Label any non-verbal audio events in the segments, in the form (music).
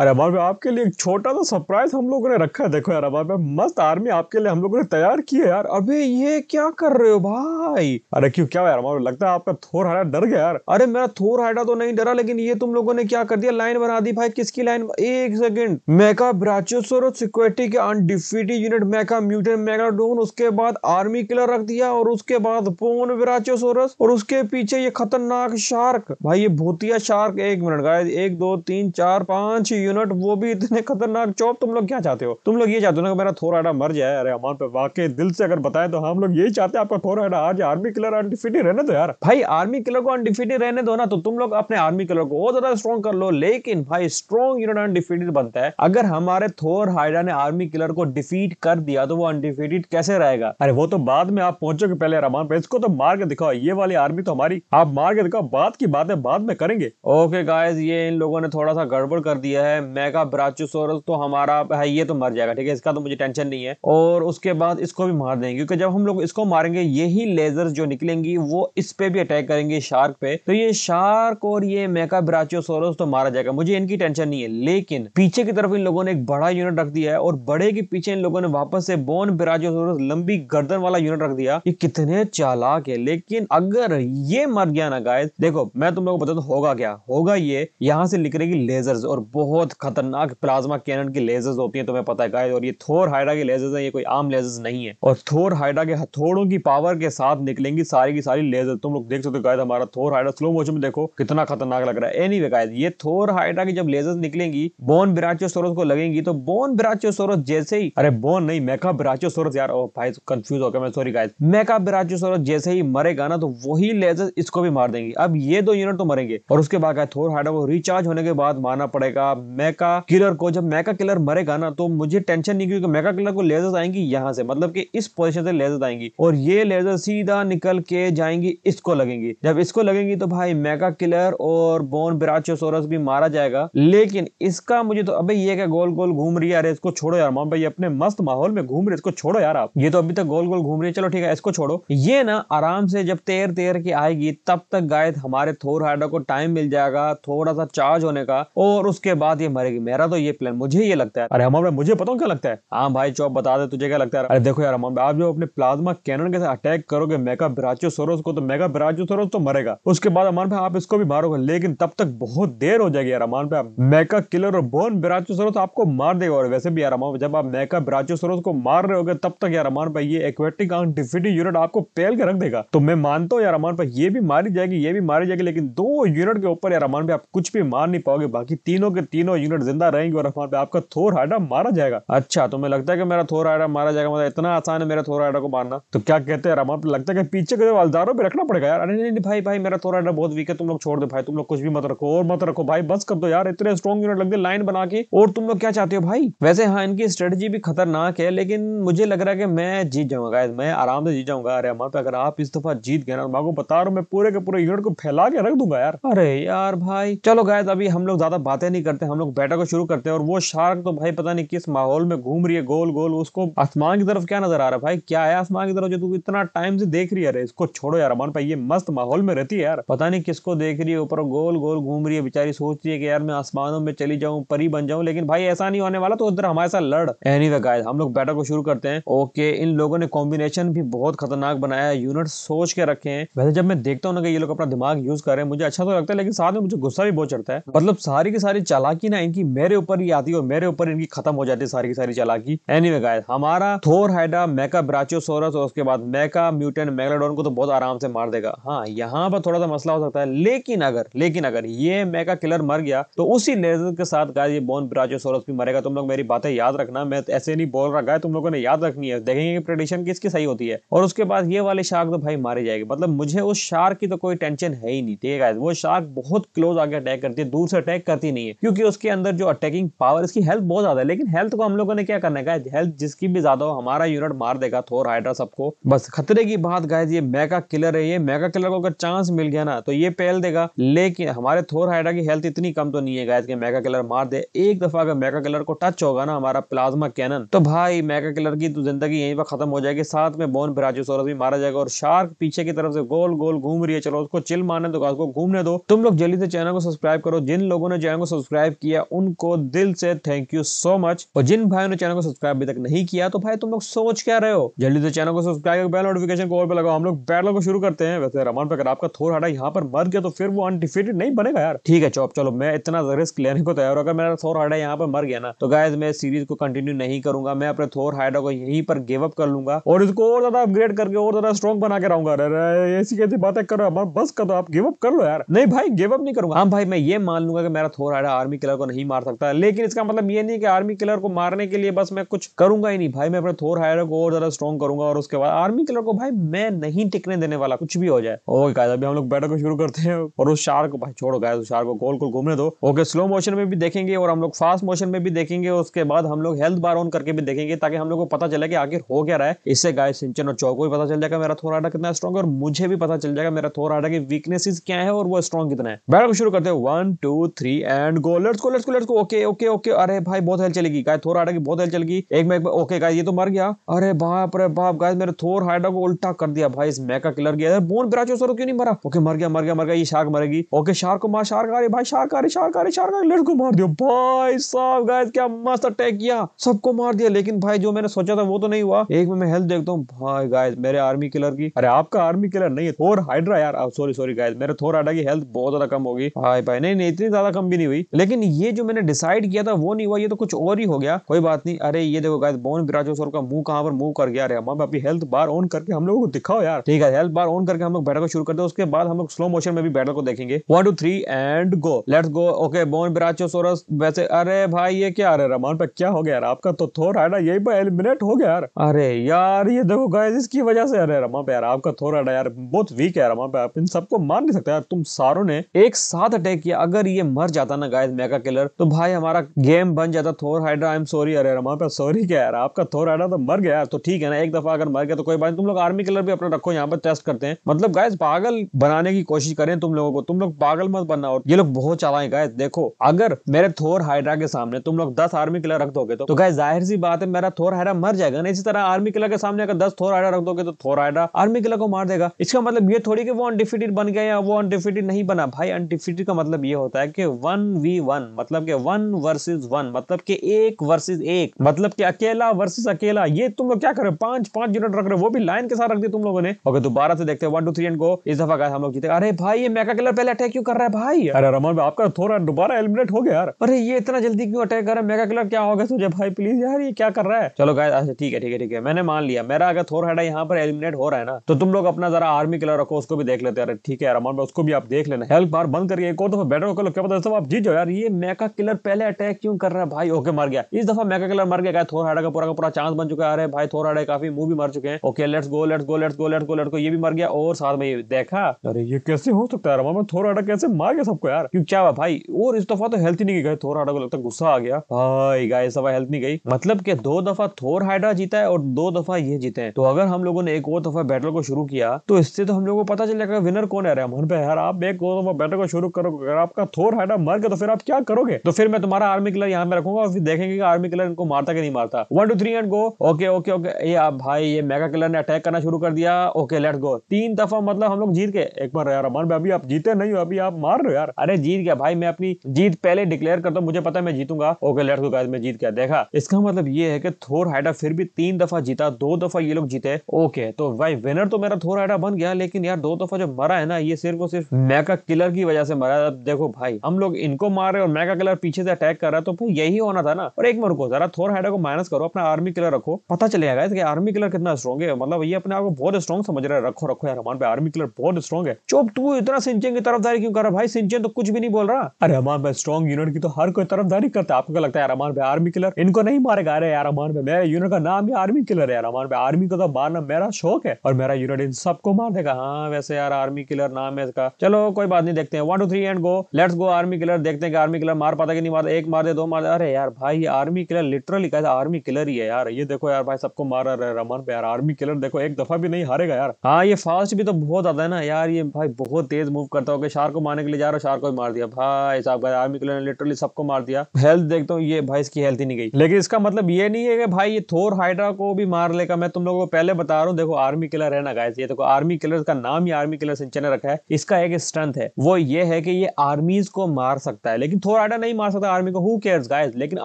अरे अरबाब आपके लिए एक छोटा सा सरप्राइज हम लोगों ने रखा है देखो यार अरबाब मस्त आर्मी आपके लिए हम लोगों ने तैयार की है यार अबे ये क्या कर रहे हो भाई अरे क्यों क्या यार अरबाब लगता है आपका थोर हाइडा डर गया यार अरे मेरा थोर हाइडा तो नहीं डरा लेकिन ये तुम लोगों ने क्या कर दिया लाइन बना दी भाई किसकी लाइन एक सेकेंड मेका ब्राचोसोर सिक्योरिटी के अनडिफिटी यूनिट मेका म्यूटेंट मेगाडोन उसके बाद आर्मी किलर रख दिया और उसके बाद पोन ब्राचोसोरस और उसके पीछे ये खतरनाक शार्क भाई ये भूतिया शार्क एक मिनट गाय एक दो तीन चार पांच यूनिट वो भी इतने खतरनाक चौप तुम लोग क्या चाहते हो तुम लोग ये चाहते हो ना मेरा थोराडा मर जाए अरे अमान पे वाकई दिल से अगर बताए तो हम लोग यही चाहते हैं आपका थोराडा आज आर्मी किलर अनडिफिटेड रहने दो यार भाई आर्मी किलर को अनडिफिटेड रहने दो ना तो तुम लोग अपने आर्मी किलर को और ज्यादा स्ट्रॉन्ग कर लो लेकिन भाई स्ट्रॉन्ग यूनिट अनडिफिटेड बनता है अगर हमारे थोर हाइडा ने आर्मी किलर को डिफीट कर दिया तो वो अनडिफिटेड कैसे रहेगा अरे वो तो बाद में आप पहुंचोगे पहले रमान पे इसको तो मार के दिखाओ ये वाली आर्मी तो हमारी आप मार के दिखाओ बात की बातें बाद में करेंगे ओके गाइस ये इन लोगों ने थोड़ा सा गड़बड़ कर दिया है है मेगा ब्राचोसोरस तो हमारा है ये तो मर जाएगा ठीक है इसका तो मुझे टेंशन नहीं है और उसके बाद इसको भी मार देंगे क्योंकि जब हम लोग इसको मारेंगे यही लेजर जो निकलेंगी वो इस पे भी अटैक करेंगे शार्क पे तो ये शार्क और ये मेगा ब्राचोसोरस तो मारा जाएगा मुझे इनकी टेंशन नहीं है लेकिन पीछे की तरफ इन लोगों ने एक बड़ा यूनिट रख दिया है और बड़े के पीछे इन लोगों ने वापस से बोन ब्राचोसोरस लंबी गर्दन वाला यूनिट रख दिया ये कितने चालाक है लेकिन अगर ये मर गया ना गाय देखो मैं तुम लोगों को बता बताता तो होगा क्या होगा ये यहाँ से निकलेगी लेजर्स और बहुत बहुत खतरनाक प्लाज्मा कैनन की लेजर्स होती हैं तुम्हें पता है गाइस और ये थोर हाइड्रा के लेजर्स हैं ये कोई आम लेजर्स नहीं है और थोर हाइड्रा के हथौड़ों की पावर के साथ निकलेंगी सारी की सारी लेजर तुम लोग देख सकते हो गाइस हमारा थोर हाइड्रा स्लो मोशन में देखो कितना खतरनाक लग रहा है एनी anyway, गाइस ये थोर हाइड्रा की जब लेजर्स निकलेंगी बोन ब्राचियोसोरस को लगेंगी तो बोन ब्राचियोसोरस जैसे ही अरे बोन नहीं मेका ब्राचियोसोरस यार ओ भाई कंफ्यूज हो गया मैं सॉरी गाइस मेका ब्राचियोसोरस जैसे ही मरेगा ना तो वही लेजर इसको भी मार देंगी अब ये दो यूनिट तो मरेंगे और उसके बाद थोर हाइड्रा को रिचार्ज होने के बाद मारना पड़ेगा मैका किलर को जब मैका किलर मरेगा ना तो मुझे टेंशन नहीं क्योंकि मैका किलर को लेजर आएंगी यहाँ से मतलब कि इस पोजिशन से लेजर आएंगी और ये लेजर सीधा निकल के जाएंगी इसको लगेंगी जब इसको लगेंगी तो भाई मैका किलर और बोन बिराचोसोरस भी मारा जाएगा लेकिन इसका मुझे तो अभी ये क्या गोल गोल घूम रही है अरे इसको छोड़ो यार मोहन भाई अपने मस्त माहौल में घूम रहे इसको छोड़ो यार आप ये तो अभी तक गोल गोल घूम रही है चलो ठीक है इसको छोड़ो ये ना आराम से जब तेर तेर के आएगी तब तक गायद हमारे थोर हाइडा को टाइम मिल जाएगा थोड़ा सा चार्ज होने का और उसके बाद साथ ही मरेगी मेरा तो ये प्लान मुझे ये लगता है अरे हम भाई मुझे पता क्या लगता है हाँ भाई चौब बता दे तुझे क्या लगता है अरे देखो यार हम आप जो अपने प्लाज्मा कैनन के साथ अटैक करोगे मेगा ब्राचो सोरोस को तो मेगा ब्राचो सोरोस तो मरेगा उसके बाद अमान भाई आप इसको भी मारोगे लेकिन तब तक बहुत देर हो जाएगी यार अमान भाई मेका किलर और बोन ब्राचो सोरोस आपको मार देगा और वैसे भी यार अमान जब आप मेका ब्राचो सोरोस को मार रहे होगे तब तक यार अमान भाई ये एक्वेटिक आंग डिफिटी यूनिट आपको पेल के रख देगा तो मैं मानता हूँ यार अमान भाई ये भी मारी जाएगी ये भी मारी जाएगी लेकिन दो यूनिट के ऊपर यार अमान भाई आप कुछ भी मार नहीं पाओगे बाकी तीनों के तीनों तीनों यूनिट जिंदा रहेंगे और वहां पे आपका थोर हाइडा मारा जाएगा अच्छा तो मैं लगता है कि मेरा थोर हाइडा मारा जाएगा मतलब इतना आसान है मेरा थोर हाइडा को मारना तो क्या कहते हैं रहमान लगता है कि पीछे के वालदारों पर रखना पड़ेगा यार अरे नहीं नहीं भाई भाई मेरा थोर हाइडा बहुत वीक है तुम लोग छोड़ दो भाई तुम लोग कुछ भी मत रखो और मत रखो भाई बस कर दो यार इतने स्ट्रॉन्ग यूनिट लग गए लाइन बना के और तुम लोग क्या चाहते हो भाई वैसे हाँ इनकी स्ट्रेटजी भी खतरनाक है लेकिन मुझे लग रहा है कि मैं जीत जाऊंगा मैं आराम से जीत जाऊंगा अरे हमारे पे अगर आप इस दफा जीत गए ना मैं बता रहा हूँ मैं पूरे के पूरे यूनिट को फैला के रख दूंगा यार अरे यार भाई चलो गायद अभी हम लोग ज्यादा बातें नहीं करते हम लोग बैटा को शुरू करते हैं और वो शार्क तो भाई पता नहीं किस माहौल में घूम रही है गोल गोल उसको आसमान की तरफ क्या नजर आ रहा है भाई क्या है आसमान की तरफ जो तू इतना टाइम से देख रही है अरे इसको छोड़ो यार अमन भाई ये मस्त माहौल में रहती है यार पता नहीं किसको देख रही है ऊपर गोल गोल घूम रही है बेचारी सोच रही है कि यार मैं आसमानों में चली जाऊँ परी बन जाऊँ लेकिन भाई ऐसा नहीं होने वाला तो उधर हमारे साथ लड़ एनी द गाइस हम लोग बैटा को शुरू करते हैं ओके इन लोगों ने कॉम्बिनेशन भी बहुत खतरनाक बनाया है यूनिट सोच के रखे हैं वैसे जब मैं देखता हूँ ना कि ये लोग अपना दिमाग यूज कर रहे हैं मुझे अच्छा तो लगता है लेकिन साथ में मुझे गुस्सा भी बहुत चढ़ता है मतलब सारी की सारी चालाकी चालाकी ना इनकी मेरे ऊपर ही आती है और मेरे ऊपर इनकी खत्म हो जाती है सारी की सारी चालाकी एनी anyway, गाइस हमारा थोर हाइड्रा मेका ब्राचियोसोरस और उसके बाद मेका म्यूटेंट मेगाडोन को तो बहुत आराम से मार देगा हाँ यहाँ पर थोड़ा सा मसला हो सकता है लेकिन अगर लेकिन अगर ये मेका किलर मर गया तो उसी लेजर के साथ गाय ये बोन ब्राचियोसोरस भी मरेगा तुम लोग मेरी बातें याद रखना मैं तो ऐसे नहीं बोल रहा गाय तुम लोगों ने याद रखनी है देखेंगे कि प्रडिक्शन किसकी सही होती है और उसके बाद ये वाले शार्क तो भाई मारे जाएगी मतलब मुझे उस शार्क की तो कोई टेंशन है ही नहीं ठीक है वो शार्क बहुत क्लोज आगे अटैक करती है दूर से अटैक करती नहीं है क्योंकि उस उसके अंदर जो अटैकिंग पावर इसकी हेल्थ बहुत ज़्यादा है लेकिन हेल्थ को हम लोगों ने क्या करने का हेल्थ जिसकी भी ज़्यादा हो हमारा यूनिट मार देगा थोर हाइड्रा सबको बस खतरे की बात गाइज ये मेगा किलर है ये मेगा किलर को अगर चांस मिल गया ना तो ये पहल देगा लेकिन हमारे थोर हाइड्रा की हेल्थ इतनी कम तो नहीं है गाइज कि मेगा किलर मार दे एक दफ़ा अगर मेगा किलर को टच होगा ना हमारा प्लाज्मा कैनन तो भाई मेगा किलर की तो जिंदगी यहीं पर खत्म हो जाएगी साथ में बोन ब्राजोसोरस भी मारा जाएगा और शार्क पीछे की तरफ से गोल गोल घूम रही है चलो उसको चिल मारने दो उसको घूमने दो तुम लोग जल्दी से चैनल को सब्सक्राइब करो जिन लोगों ने चैनल को सब्सक्राइब किया किया उनको दिल से थैंक यू सो मच और जिन भाइयों ने चैनल को सब्सक्राइब अभी तक नहीं किया तो भाई तुम लोग सोच क्या रहे हो जल्दी से चैनल को सब्सक्राइब बेल नोटिफिकेशन को और पे लगाओ हम लोग बैटल को शुरू करते हैं वैसे रमान पे अगर आपका थोर हटा यहाँ पर मर गया तो फिर वो अनडिफिटेड नहीं बनेगा यार ठीक है चौप चलो मैं इतना रिस्क लेने को तैयार अगर मेरा थोर हाइडा यहाँ पर मर गया ना तो गायज मैं सीरीज को कंटिन्यू नहीं करूंगा मैं अपने थोर हाइडा को यहीं पर गिव अप कर लूंगा और इसको और ज्यादा अपग्रेड करके और ज्यादा स्ट्रॉन्ग बना के रहूंगा ऐसी कैसी बातें करो बस कर दो आप गिव अप कर लो यार नहीं भाई गिव अप नहीं करूंगा हाँ भाई मैं ये मान लूंगा कि मेरा थोर हाइडा आर्मी किलर को नहीं मार सकता लेकिन इसका मतलब ये नहीं कि आर्मी किलर को मारने के लिए बस मैं कुछ करूंगा ही नहीं भाई मैं अपने थोर हायर को और ज्यादा स्ट्रॉन्ग करूंगा और उसके बाद आर्मी किलर को भाई मैं नहीं टिकने देने वाला कुछ भी हो जाए ओके गाइस अभी हम लोग बैटल को शुरू करते हैं और उस शार्क को भाई छोड़ो गाइस उस शार्क को गोल गोल घूमने दो ओके स्लो मोशन में भी देखेंगे और हम लोग फास्ट मोशन में भी देखेंगे उसके बाद हम लोग हेल्थ बार ऑन करके भी देखेंगे ताकि हम लोग को पता चले कि आखिर हो क्या रहा है इससे गाय सिंचन और चौको भी पता चल जाएगा मेरा थोर आडा कितना स्ट्रॉन्ग है और मुझे भी पता चल जाएगा मेरा थोर आडा की वीकनेसेस क्या है और वो स्ट्रॉन्ग कितना है बैटल को शुरू करते हैं one two three and go let's go let's go let's go okay okay okay अरे भाई बहुत हेल्थ चलेगी गाय थोर हाइडा की बहुत हेल्थ चलेगी एक में में ओके गाय ये तो मर गया अरे बाप अरे बाप गाय मेरे थोर हाइडा को उल्टा कर दिया भाई इस मैका किलर गया बोन ब्राचो सर क्यों नहीं मरा ओके मर गया मर गया मर गया ये शार्क मरेगी ओके शार्क को मार शार्क आ रही भाई शार्क आ रही शार्क आ रही शार्क आ रही लेट्स को मार दिया भाई साहब गाय क्या मस्त अटैक किया सबको मार दिया लेकिन भाई जो मैंने सोचा था वो तो नहीं हुआ एक में मैं हेल्थ देखता हूँ भाई गाय मेरे आर्मी किलर की अरे आपका आर्मी किलर नहीं है थोर हाइड्रा यार सॉरी सॉरी गाय मेरे थोर हाइड्रा की हेल्थ बहुत ज्यादा कम होगी भाई भाई नहीं नहीं इतनी ज्यादा कम भी नहीं हुई लेकिन ये जो मैंने डिसाइड किया था वो नहीं हुआ ये तो कुछ और ही हो गया कोई बात नहीं अरे ये देखो गाय बोन बिराजोसोर का मुंह कहां पर मूव कर गया अरे मम्मी अपनी हेल्थ बार ऑन करके हम लोगों को दिखाओ यार ठीक है हेल्थ बार ऑन करके हम लोग बैटल को शुरू करते हैं उसके बाद हम लोग स्लो मोशन में भी बैटल को देखेंगे one two three and go let's go okay bone brachiosaurus वैसे अरे भाई ये क्या अरे रमान पर क्या हो गया यार आपका तो थोर आडा यही पर एलिमिनेट हो गया यार अरे यार ये देखो गाइस इसकी वजह से अरे रमान पे यार आपका थोर आडा यार बहुत वीक है रमान पे आप इन सबको मार नहीं सकते यार तुम सारों ने एक साथ अटैक किया अगर ये मर जाता ना गाइस मैं का किलर तो भाई हमारा गेम बन जाता Thor hydra I am sorry अरे हमारे पर सॉरी क्या यार आपका थोर हाइड्रा तो मर गया तो ठीक है ना एक दफा अगर मर गया तो कोई बात तुम लोग आर्मी किलर भी अपना रखो यहाँ पर टेस्ट करते हैं मतलब गाय पागल बनाने की कोशिश करें तुम लोगों को तुम लोग पागल मत बनना और ये लोग बहुत चालाए गाय देखो अगर मेरे थोर हाइड्रा के सामने तुम लोग दस आर्मी किलर रख दोगे तो गाय तो जाहिर सी बात है मेरा थोर हाइड्रा मर जाएगा ना इसी तरह आर्मी किलर के सामने अगर दस थोर हाइड्रा रख दोगे तो थोर हाइड्रा आर्मी किलर को मार देगा इसका मतलब ये थोड़ी कि वो अनडिफिटेड बन गया या वो अनडिफिटेड नहीं बना भाई अनडिफिटेड का मतलब ये होता है कि वन वी वन मतलब के वन वर्सेस वन मतलब के एक वर्सेस एक मतलब के अकेला वर्सेस अकेला ये तुम लोग क्या कर रहे हो पांच पांच यूनिट रख रहे हो वो भी लाइन के साथ रख दिया तुम लोगों ने ओके दोबारा से देखते हैं वन टू थ्री एंड को इस दफा हम लोग जीते अरे भाई ये मेगा किलर पहले अटैक क्यों कर रहा है भाई अरे रमन आपका थोड़ा दोबारा एलिमिनेट हो गया यार अरे ये इतना जल्दी क्यों अटैक कर रहा है मेगा किलर क्या हो गया तुझे भाई प्लीज यार ये क्या कर रहा है चलो गाय अच्छा ठीक है ठीक है ठीक है मैंने मान लिया मेरा अगर थोर हेडा यहाँ पर एलिमिनेट हो रहा है ना तो तुम लोग अपना जरा आर्मी किलर रखो उसको भी देख लेते हैं ठीक है रमन भाई उसको भी आप देख लेना हेल्प बार बंद करिए एक और दफा बैटर क्या पता सब आप जीत जाओ यार ये मैका किलर पहले अटैक क्यों कर रहा है भाई ओके मर गया इस दफा मैका किलर मर गया थोर हाडा का पूरा का पूरा चांस बन चुका है भाई थोर हाडा काफी मुंह भी मर चुके हैं okay let's go let's go let's go let's go let's go ये भी मर गया और साथ में ये देखा अरे ये कैसे हो सकता है मैं थोर हाडा कैसे मार गया सबको यार क्यों क्या भाई और इस दफा तो हेल्थ ही नहीं गई थोर हाडा को लगता गुस्सा आ गया भाई गाय सफा हेल्थ नहीं गई मतलब के दो दफा थोर हाइड्रा जीता है और दो दफा ये जीते हैं तो अगर हम लोगों ने एक और दफा बैटल को शुरू किया तो इससे तो हम लोगों को पता चल जाएगा विनर कौन है यार आप एक और दफा बैटल को शुरू करो अगर आपका थोर हाइड्रा मर गया तो फिर आप क्या करोगे तो फिर मैं तुम्हारा आर्मी कलर यहाँ पे रखूंगा और फिर देखेंगे कि आर्मी कलर इनको मारता कि नहीं मारता one two three and go okay okay okay ये आप भाई ये मेगा कलर ने अटैक करना शुरू कर दिया ओके लेट्स गो तीन दफा मतलब हम लोग जीत के एक बार यार अमन भाई अभी आप जीते नहीं हो अभी आप मार रहे हो यार अरे जीत गया भाई मैं अपनी जीत पहले डिक्लेयर करता हूँ मुझे पता है मैं जीतूंगा ओके लेट्स गो गाइस मैं जीत गया देखा इसका मतलब ये है कि थोर हाइडा फिर भी तीन दफा जीता दो दफा ये लोग जीते ओके तो भाई विनर तो मेरा थोर हाइडा बन गया लेकिन यार दो दफा जो मरा है ना ये सिर्फ और सिर्फ मैका किलर की वजह से मरा देखो भाई हम लोग इनको मार रहे और मेगा किलर पीछे से अटैक कर रहा है तो यही होना था ना और एक मिनट रुको जरा थोर हाइडा को माइनस करो अपना आर्मी किलर रखो पता चले चलेगा कि आर्मी किलर कितना स्ट्रॉग है मतलब ये अपने आप को बहुत स्ट्रॉग समझ रहा है रखो रखो यार हमारे आर्मी किलर बहुत स्ट्रॉग है चुप तू इतना सिंचन की तरफदारी क्यों कर रहा भाई सिंचन तो कुछ भी नहीं बोल रहा अरे हमारे भाई स्ट्रॉग यूनिट की तो हर कोई तरफदारी करता है आपको क्या लगता है यार हमारे भाई आर्मी किलर इनको नहीं मारेगा अरे यार हमारे भाई मेरे यूनिट का नाम ही आर्मी किलर है यार हमारे भाई आर्मी को तो मारना मेरा शौक है और मेरा यूनिट इन सबको मार देगा हाँ वैसे यार आर्मी किलर नाम है इसका चलो कोई बात नहीं देखते हैं one two three and go let's go army killer देखते हैं आर्मी किलर किलर मार पाता कि नहीं मारता एक मार दे दो मार दे अरे यार भाई आर्मी किलर लिटरली कैसा आर्मी किलर ही है यार ये देखो यार भाई सबको मार रहा है रमन पे यार आर्मी किलर देखो एक दफा भी नहीं हारेगा यार हाँ ये फास्ट भी तो बहुत ज्यादा है ना यार ये भाई बहुत तेज मूव करता हो शार को मारने के लिए जा रहा शार को मार दिया भाई साहब आर्मी किलर ने लिटरली सबको मार दिया हेल्थ देखता हूँ ये भाई इसकी हेल्थ ही नहीं गई लेकिन इसका मतलब ये नहीं है कि भाई ये थोर हाइड्रा को भी मार लेगा मैं तुम लोगों को पहले बता रहा हूँ देखो आर्मी किलर है ना गाय ये देखो आर्मी किलर का नाम ही आर्मी किलर सिंचन रखा है इसका एक स्ट्रेंथ है वो ये है कि ये आर्मीज को मार सकता है लेकिन थोर हाइडा नहीं मार सकता आर्मी को हु केयर्स गाइस लेकिन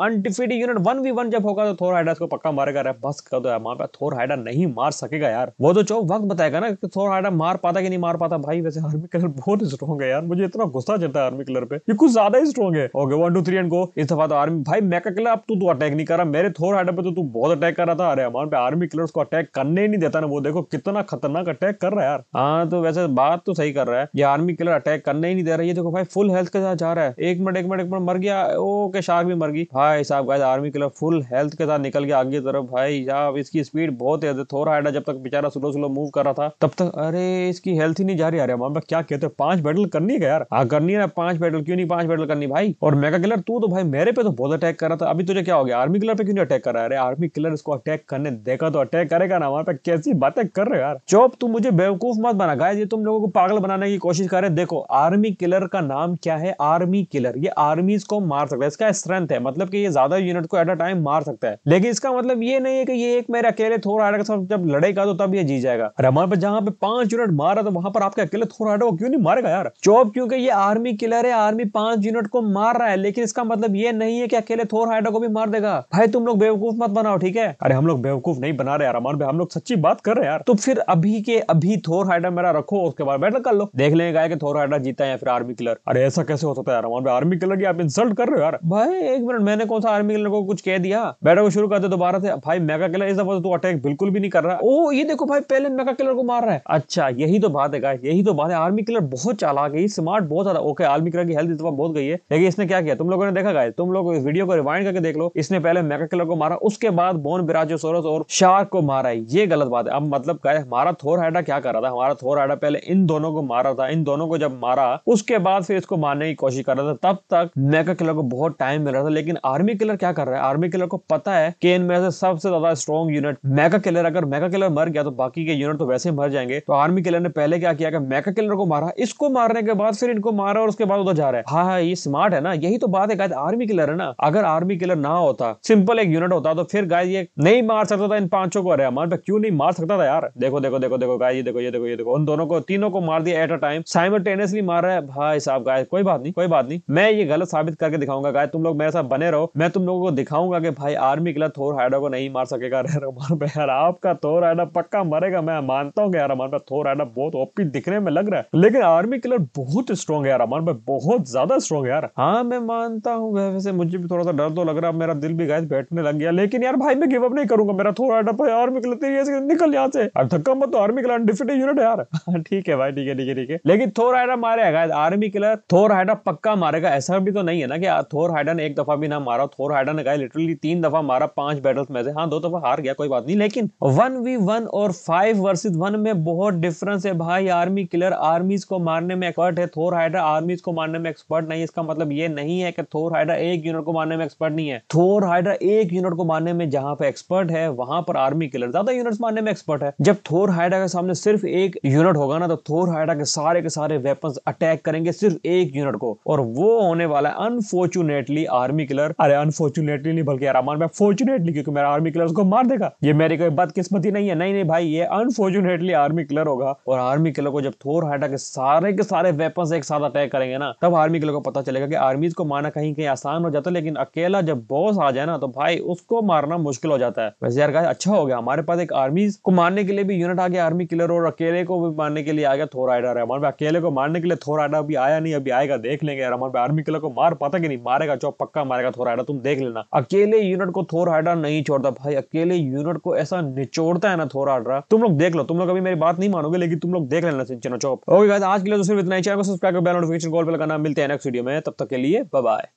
undefeated unit one v one जब होगा तो थोर हाइडा इसको पक्का मारेगा अरे बस कर दो यार वहां पे थोर हाइडा नहीं मार सकेगा यार वो तो चो वक्त बताएगा ना कि थोर हाइडा मार पाता कि नहीं मार पाता भाई वैसे आर्मी कलर बहुत स्ट्रॉन्ग है यार मुझे इतना गुस्सा चलता है आर्मी कलर पे ये कुछ ज्यादा ही स्ट्रॉन्ग है okay one two three and go इस दफा तो आर्मी भाई मैका कलर अब तू तो अटैक नहीं कर रहा मेरे थोर हाइडा पे तो तू बहुत अटैक कर रहा था अरे हमारे पे आर्मी कलर को अटैक करने ही नहीं देता ना वो देखो कितना खतरनाक अटैक कर रहा है यार हाँ तो वैसे बात तो सही कर रहा है ये आर्मी कलर अटैक करने ही नहीं दे रहा है ये देखो भाई फुल हेल्थ के साथ जा रहा है एक मिनट एक मिनट पर मर गया ओके शार्क भी मर गई भाई साहब guys army club full health के साथ निकल गया आगे तरफ भाई साहब इसकी स्पीड बहुत तेज है थोड़ा हाइडा जब तक बेचारा स्लो स्लो मूव कर रहा था तब तक अरे इसकी हेल्थ ही नहीं जा रही अरे मामा क्या कहते हैं पांच बैटल करनी है यार हाँ करनी है पांच बैटल क्यों नहीं पांच बैटल करनी भाई और मेगा किलर तू तो भाई मेरे पे तो बहुत अटैक कर रहा था अभी तुझे क्या हो गया आर्मी किलर पे क्यों नहीं अटैक कर रहा है आर्मी किलर इसको अटैक करने देखा तो अटैक करेगा ना हमारे पे कैसी बातें कर रहे हो यार चौप तू मुझे बेवकूफ मत बना गाय तुम लोगों को पागल बनाने की कोशिश कर रहे देखो आर्मी किलर का नाम क्या है आर्मी किलर ये आर्मीज को मार सकता है इसका स्ट्रेंथ है मतलब कि ये ज्यादा यूनिट को एट अ टाइम मार सकता है लेकिन इसका मतलब ये नहीं है कि ये एक मेरे अकेले थोर हाइडा के साथ जब लड़ेगा तो तब ये जीत जाएगा अरे हमारे पे जहाँ पे पांच यूनिट मार रहा तो वहां पर आपके अकेले थोर हाइडा को क्यों नहीं मारेगा यार चौब क्योंकि ये आर्मी किलर है आर्मी पांच यूनिट को मार रहा है लेकिन इसका मतलब ये नहीं है कि अकेले थोर हाइडा को भी मार देगा भाई तुम लोग बेवकूफ मत बनाओ ठीक है अरे हम लोग बेवकूफ नहीं बना रहे यार अमन भाई हम लोग सच्ची बात कर रहे हैं यार तो फिर अभी के अभी थोर हाइडा मेरा रखो उसके बाद बैटल कर लो देख लेंगे कि थोर हाइडा जीता है या फिर आर्मी किलर अरे ऐसा कैसे हो सकता है यार भाई आर्मी किलर लगी आप इंसल्ट कर रहे हो यार भाई एक मिनट मैंने कौन सा आर्मी को कुछ कह दिया बैटर को शुरू करते दोबारा से भाई मेगा किलर इस दफा तो अटैक बिल्कुल भी नहीं कर रहा ओ ये देखो भाई पहले मेगा किलर को मार रहा है अच्छा यही तो बात है यही तो बात है आर्मी किलर बहुत चालाक है स्मार्ट बहुत ज्यादा ओके आर्मी किलर की हेल्थ इस दफा बहुत गई है लेकिन इसने क्या किया तुम लोगों ने देखा गाय तुम लोग इस वीडियो को रिवाइंड करके देख लो इसने पहले मेगा किलर को मारा उसके बाद बोन बिराजो सोरस और शार्क को मारा है ये गलत बात है अब मतलब गाय हमारा थोर हाइडा क्या कर रहा था हमारा थोर हाइडा पहले इन दोनों को मारा था इन दोनों को जब मारा उसके बाद फिर इसको मारने की कोशिश कर रहा था तब तक किलर मेगा किलर को बहुत टाइम मिल रहा था लेकिन आर्मी किलर क्या कर रहा है आर्मी किलर को पता है कि इनमें से सबसे ज्यादा स्ट्रॉन्ग यूनिट मेगा किलर अगर मेगा किलर मर गया तो बाकी के यूनिट तो वैसे मर जाएंगे तो आर्मी किलर ने पहले क्या किया कि मेगा किलर को मारा इसको मारने के बाद फिर इनको मारा और उसके बाद उधर जा रहा है हाँ हाँ ये स्मार्ट है ना यही तो बात है गाय आर्मी किलर है ना अगर आर्मी किलर ना होता सिंपल एक यूनिट होता तो फिर गाय ये नहीं मार सकता था इन पांचों को अरे मान पे क्यों नहीं मार सकता था यार देखो देखो देखो देखो गाय देखो ये देखो ये देखो उन दोनों को तीनों को मार दिया एट अ टाइम साइमल्टेनियसली मार रहा है भाई साहब गाय कोई बात नहीं कोई बात नहीं मैं ये गलत साबित करके दिखाऊंगा गाय तुम लोग मेरे साथ बने रहो मैं तुम लोगों को दिखाऊंगा कि भाई आर्मी गलत थोर हाइडा को नहीं मार सकेगा अरे रमान भाई यार आपका थोर हाइडा पक्का मरेगा मैं मानता हूँ यार रमान भाई थोर हाइडा बहुत ओपी दिखने में लग रहा है लेकिन आर्मी किलर बहुत स्ट्रॉन्ग है यार रमान भाई बहुत ज्यादा स्ट्रॉन्ग है यार हाँ मैं मानता हूँ वैसे मुझे भी थोड़ा सा डर तो लग रहा है मेरा दिल भी गाय बैठने लग गया लेकिन यार भाई मैं गिवअप नहीं करूंगा मेरा थोर हाइडा भाई आर्मी किलर तेरी निकल यहाँ से धक्का मत तो आर्मी किलर अनडिफिटेड यूनिट है यार (laughs) ठीक है भाई ठीक है ठीक है ठीक है लेकिन थोर हाइडा मारेगा आर्मी किलर थोर हाइडा पक्का मारेगा ऐसा भी तो नहीं है ना कि थोर हाइडन एक दफा भी ना मारा थोर हाइडन ने कहा लिटरली तीन दफा मारा पांच बैटल्स में से हाँ दो दफा हार गया कोई बात नहीं लेकिन वन वी वन और फाइव वर्सेज वन में बहुत डिफरेंस है भाई आर्मी किलर आर्मीज को मारने में एक्सपर्ट है थोर हाइडर आर्मीज को मारने में एक्सपर्ट नहीं इसका मतलब ये नहीं है कि थोर हाइडर एक यूनिट को मारने में एक्सपर्ट नहीं है थोर हाइडर एक यूनिट को मारने में जहां पे एक्सपर्ट है वहां पर आर्मी किलर ज्यादा यूनिट मारने में एक्सपर्ट है जब थोर हाइडा के सामने सिर्फ एक यूनिट होगा ना तो थोर हाइडा के सारे के सारे वेपन अटैक करेंगे सिर्फ एक यूनिट को और वो होने वाला है अनफॉर्चुनेटली आर्मी किलर अरे अनफॉर्चुनेटली नहीं बल्कि अरमान मैं फॉर्चुनेटली क्योंकि मेरा आर्मी किलर उसको मार देगा ये मेरी कोई बदकिस्मती नहीं है नहीं नहीं भाई ये अनफॉर्चुनेटली आर्मी किलर होगा और आर्मी किलर को जब थोर हाइटा के सारे के सारे वेपन एक साथ अटैक करेंगे ना तब आर्मी किलर को पता चलेगा कि आर्मी को मारना कहीं कहीं आसान हो जाता है लेकिन अकेला जब बॉस आ जाए ना तो भाई उसको मारना मुश्किल हो जाता है वैसे यार अच्छा हो गया हमारे पास एक आर्मी को मारने के लिए भी यूनिट आ गया आर्मी किलर और अकेले को भी मारने के लिए आ गया थोर हाइडा रहमान अकेले को मारने के लिए थोर हाइडा अभी आया नहीं अभी आएगा देख लेंगे रहमान आर्मी किलर अकेला को मार पाता कि नहीं मारेगा चौप पक्का मारेगा थोर हाइडा तुम देख लेना अकेले यूनिट को थोर हाइडा नहीं छोड़ता भाई अकेले यूनिट को ऐसा निचोड़ता है ना थोर हाइडा तुम लोग देख लो तुम लोग अभी मेरी बात नहीं मानोगे लेकिन तुम लोग देख लेना चौप ओके आज के लिए तो सिर्फ इतना ही चाहिए सब्सक्राइब बेल नोटिफिकेशन कॉल पर लगाना मिलते हैं नेक्स्ट वीडियो में तब तक के लिए बाय